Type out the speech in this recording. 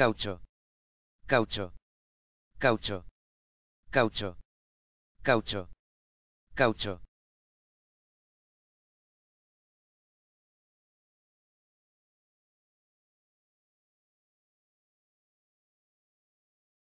caucho, caucho, caucho, caucho, caucho, caucho